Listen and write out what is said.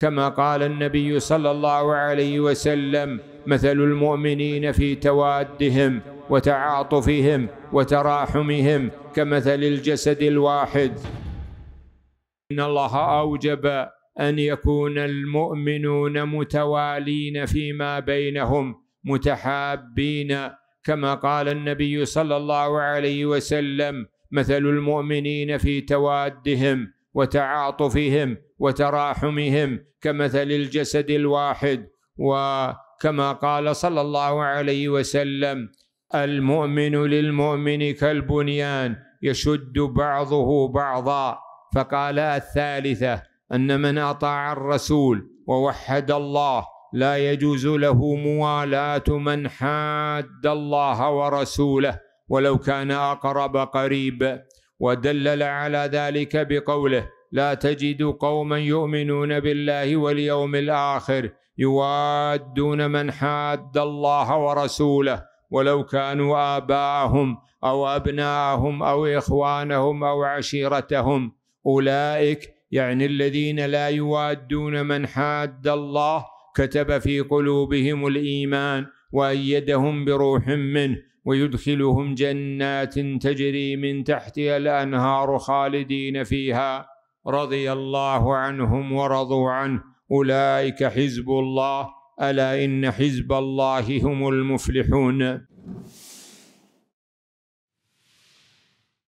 كما قال النبي صلى الله عليه وسلم مثل المؤمنين في توادهم وتعاطفهم وتراحمهم كمثل الجسد الواحد ان الله اوجب ان يكون المؤمنون متوالين فيما بينهم متحابين كما قال النبي صلى الله عليه وسلم مثل المؤمنين في توادهم وتعاطفهم وتراحمهم كمثل الجسد الواحد وكما قال صلى الله عليه وسلم المؤمن للمؤمن كالبنيان يشد بعضه بعضا فقال الثالثه ان من اطاع الرسول ووحد الله لا يجوز له موالاه من حاد الله ورسوله ولو كان اقرب قريب ودلل على ذلك بقوله لا تجد قوما يؤمنون بالله واليوم الاخر يوادون من حاد الله ورسوله ولو كانوا اباءهم او ابناءهم او اخوانهم او عشيرتهم اولئك يعني الذين لا يوادون من حاد الله كتب في قلوبهم الايمان وايدهم بروح منه ويدخلهم جنات تجري من تحتها الانهار خالدين فيها رضي الله عنهم ورضوا عنه اولئك حزب الله الا ان حزب الله هم المفلحون